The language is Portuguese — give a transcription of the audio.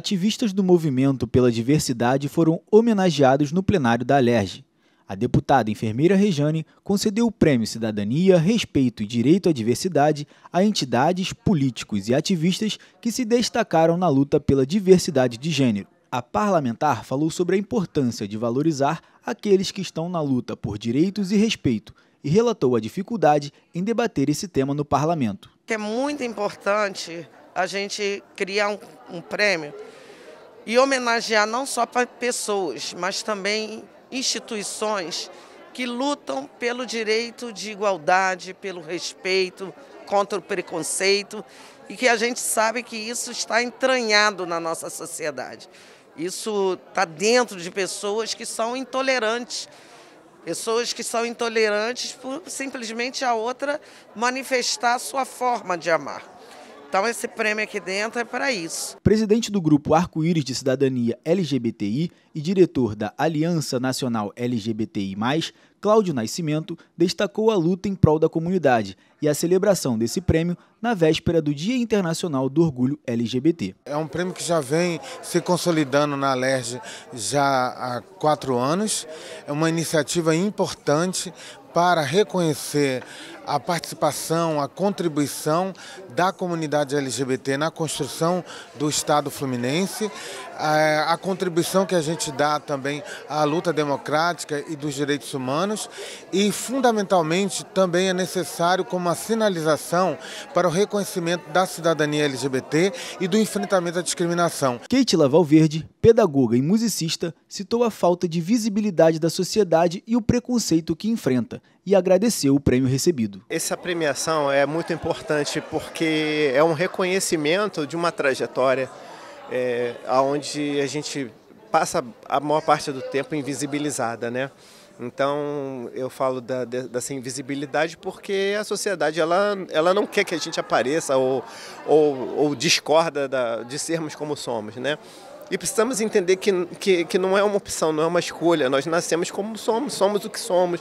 ativistas do movimento pela diversidade foram homenageados no plenário da Alerj. A deputada enfermeira Rejane concedeu o prêmio Cidadania, Respeito e Direito à Diversidade a entidades, políticos e ativistas que se destacaram na luta pela diversidade de gênero. A parlamentar falou sobre a importância de valorizar aqueles que estão na luta por direitos e respeito e relatou a dificuldade em debater esse tema no parlamento. É muito importante a gente criar um, um prêmio e homenagear não só para pessoas, mas também instituições que lutam pelo direito de igualdade, pelo respeito, contra o preconceito e que a gente sabe que isso está entranhado na nossa sociedade. Isso está dentro de pessoas que são intolerantes. Pessoas que são intolerantes por simplesmente a outra manifestar a sua forma de amar. Então esse prêmio aqui dentro é para isso. Presidente do grupo Arco-Íris de Cidadania LGBTI e diretor da Aliança Nacional LGBTI+, Cláudio Nascimento destacou a luta em prol da comunidade e a celebração desse prêmio na véspera do Dia Internacional do Orgulho LGBT. É um prêmio que já vem se consolidando na Alerj já há quatro anos. É uma iniciativa importante para reconhecer a participação, a contribuição da comunidade LGBT na construção do Estado fluminense, a, contribuição que a gente dá também à luta democrática e dos direitos humanos e, fundamentalmente, também é necessário como uma sinalização para o reconhecimento da cidadania LGBT e do enfrentamento à discriminação. Keitila verde? pedagoga e musicista, citou a falta de visibilidade da sociedade e o preconceito que enfrenta e agradeceu o prêmio recebido. Essa premiação é muito importante porque é um reconhecimento de uma trajetória é, eh, onde a gente passa a maior parte do tempo invisibilizada, né? Então eu falo da, dessa invisibilidade porque a sociedade ela, ela não quer que a gente apareça ou, ou, ou discorda da, de sermos como somos, né? E precisamos entender que, que, que não é uma opção, não é uma escolha. Nós nascemos como somos, somos o que somos.